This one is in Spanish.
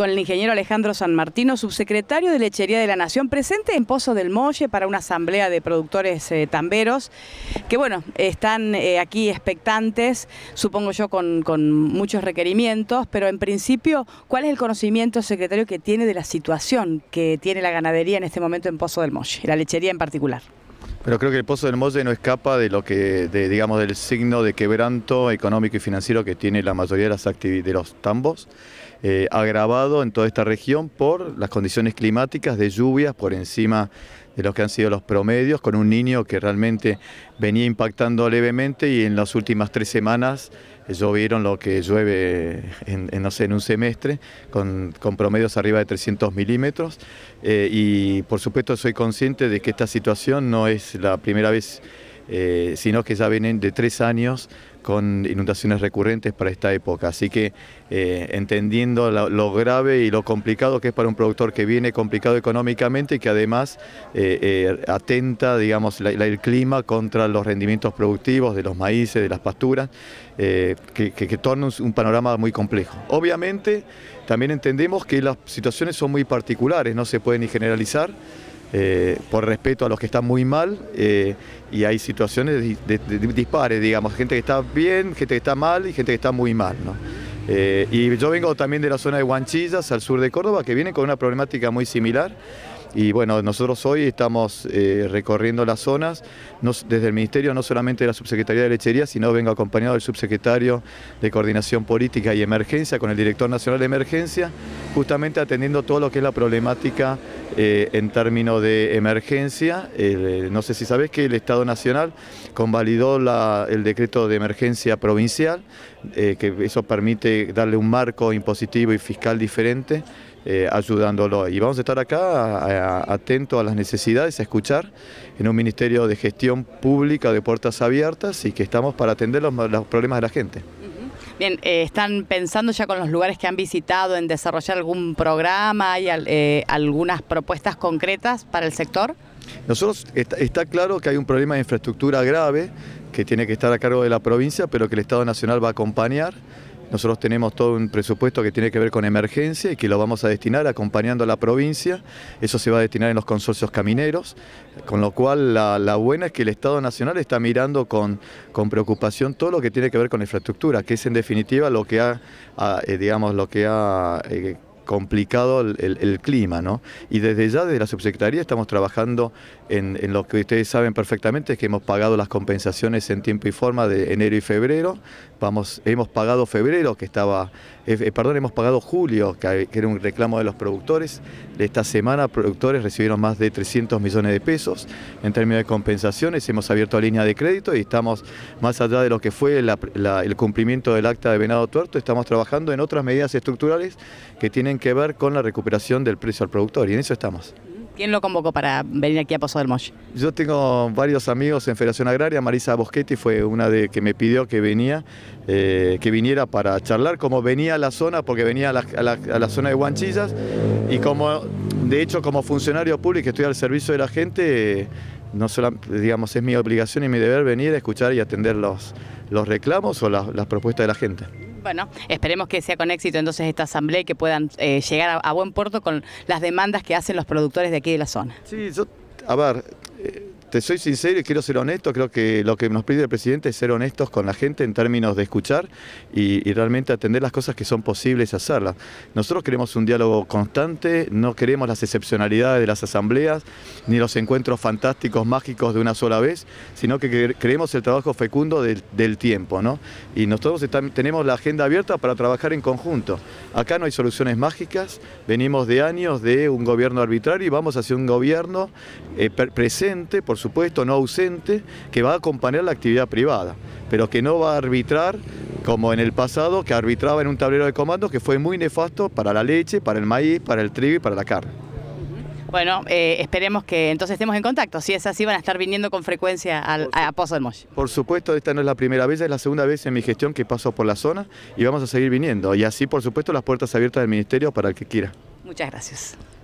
con el ingeniero Alejandro San Martino, subsecretario de Lechería de la Nación, presente en Pozo del Molle para una asamblea de productores eh, tamberos, que bueno, están eh, aquí expectantes, supongo yo, con, muchos requerimientos, pero en principio, ¿cuál es el conocimiento, secretario, que tiene de la situación que tiene la ganadería en este momento en Pozo del Molle, la lechería en particular? Pero creo que el Pozo del Molle no escapa de lo que, digamos, del signo de quebranto económico y financiero que tiene la mayoría de, las de los tambos. Eh, agravado en toda esta región por las condiciones climáticas de lluvias por encima de los que han sido los promedios, con un niño que realmente venía impactando levemente y en las últimas tres semanas eh, llovieron lo que llueve eh, en, no sé, en un semestre, con, promedios arriba de 300 milímetros. y por supuesto soy consciente de que esta situación no es la primera vez, sino que ya vienen de tres años con inundaciones recurrentes para esta época. Así que eh, entendiendo lo, grave y lo complicado que es para un productor que viene complicado económicamente y que además eh, eh, atenta, digamos, el clima contra los rendimientos productivos de los maíces, de las pasturas, que, torna un, panorama muy complejo. Obviamente, también entendemos que las situaciones son muy particulares, no se pueden ni generalizar. Eh, por respeto a los que están muy mal eh, y hay situaciones de, dispares, digamos, gente que está bien, gente que está mal y gente que está muy mal. Eh, y yo vengo también de la zona de Huanchillas, al sur de Córdoba, que viene con una problemática muy similar y bueno, nosotros hoy estamos eh, recorriendo las zonas, desde el Ministerio no solamente de la Subsecretaría de Lechería, sino vengo acompañado del Subsecretario de Coordinación Política y Emergencia, con el Director Nacional de Emergencia, justamente atendiendo todo lo que es la problemática eh, en términos de emergencia. Eh, no sé si sabés que el Estado Nacional convalidó el decreto de emergencia provincial, que eso permite darle un marco impositivo y fiscal diferente eh, ayudándolo. Y vamos a estar acá atentos a las necesidades, a escuchar en un Ministerio de Gestión Pública de Puertas Abiertas y que estamos para atender los, problemas de la gente. Bien, eh, ¿están pensando ya con los lugares que han visitado en desarrollar algún programa? y eh, algunas propuestas concretas para el sector? Nosotros está, claro que hay un problema de infraestructura grave que tiene que estar a cargo de la provincia, pero que el Estado Nacional va a acompañar nosotros tenemos todo un presupuesto que tiene que ver con emergencia y que lo vamos a destinar acompañando a la provincia. Eso se va a destinar en los consorcios camineros, con lo cual la, buena es que el Estado Nacional está mirando con, con, preocupación todo lo que tiene que ver con infraestructura, que es en definitiva lo que ha, eh, digamos, lo que ha... Eh, complicado el, clima, ¿no? Y desde ya, desde la subsecretaría, estamos trabajando en, lo que ustedes saben perfectamente, es que hemos pagado las compensaciones en tiempo y forma de enero y febrero, Vamos, hemos pagado febrero, que estaba, eh, eh, perdón, hemos pagado julio, eh, que, era un reclamo de los productores, esta semana productores recibieron más de 300 millones de pesos en términos de compensaciones, hemos abierto línea de crédito y estamos, más allá de lo que fue el cumplimiento del acta de Venado Tuerto, estamos trabajando en otras medidas estructurales que tienen que ver con la recuperación del precio al productor y en eso estamos. ¿Quién lo convocó para venir aquí a Pozo del Molle? Yo tengo varios amigos en Federación Agraria, Marisa Boschetti fue una de que me pidió que venía, eh, que viniera para charlar, como venía a la zona, porque venía a la, zona de Huanchillas, y como, de hecho, como funcionario público estoy al servicio de la gente, no solo, digamos, es mi obligación y mi deber venir a escuchar y atender los, los reclamos o las propuestas de la gente. Bueno, esperemos que sea con éxito entonces esta asamblea y que puedan eh, llegar a, buen puerto con las demandas que hacen los productores de aquí de la zona. Sí, yo, a ver, eh, te soy sincero y quiero ser honesto, creo que lo que nos pide el presidente es ser honestos con la gente en términos de escuchar y, realmente atender las cosas que son posibles hacerlas. Nosotros queremos un diálogo constante, no queremos las excepcionalidades de las asambleas, ni los encuentros fantásticos, mágicos de una sola vez, sino que creemos el trabajo fecundo del, tiempo, ¿no? Y nosotros tenemos la agenda abierta para trabajar en conjunto. Acá no hay soluciones mágicas, venimos de años de un gobierno arbitrario y vamos hacia un gobierno eh, presente, por supuesto, no ausente, que va a acompañar la actividad privada, pero que no va a arbitrar como en el pasado, que arbitraba en un tablero de comandos que fue muy nefasto para la leche, para el maíz, para el trigo y para la carne. Bueno, eh, esperemos que entonces estemos en contacto. Si es así, van a estar viniendo con frecuencia a, Pozo del Por supuesto, esta no es la primera vez, es la segunda vez en mi gestión que paso por la zona y vamos a seguir viniendo. Y así, por supuesto, las puertas abiertas del Ministerio para el que quiera. Muchas gracias.